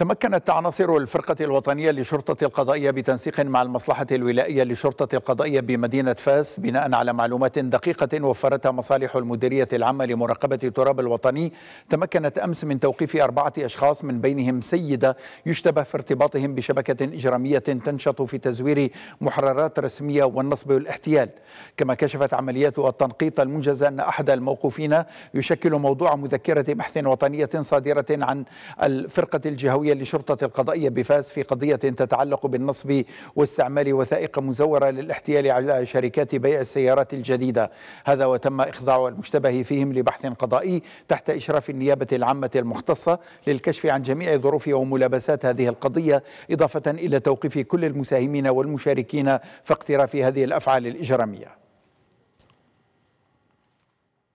تمكنت عناصر الفرقة الوطنية لشرطة القضائية بتنسيق مع المصلحة الولائية لشرطة القضائية بمدينة فاس بناء على معلومات دقيقة وفرتها مصالح المديرية العامة لمراقبة التراب الوطني تمكنت أمس من توقيف أربعة أشخاص من بينهم سيدة يشتبه في ارتباطهم بشبكة إجرامية تنشط في تزوير محررات رسمية والنصب والاحتيال كما كشفت عمليات التنقيط المنجزة أن أحد الموقوفين يشكل موضوع مذكرة بحث وطنية صادرة عن الفرقة الجهوية الرئاسية لشرطة القضائية بفاس في قضية تتعلق بالنصب واستعمال وثائق مزورة للاحتيال على شركات بيع السيارات الجديدة هذا وتم إخضاع المشتبه فيهم لبحث قضائي تحت إشراف النيابة العامة المختصة للكشف عن جميع ظروف وملابسات هذه القضية إضافة إلى توقيف كل المساهمين والمشاركين في اقتراف هذه الأفعال الإجرامية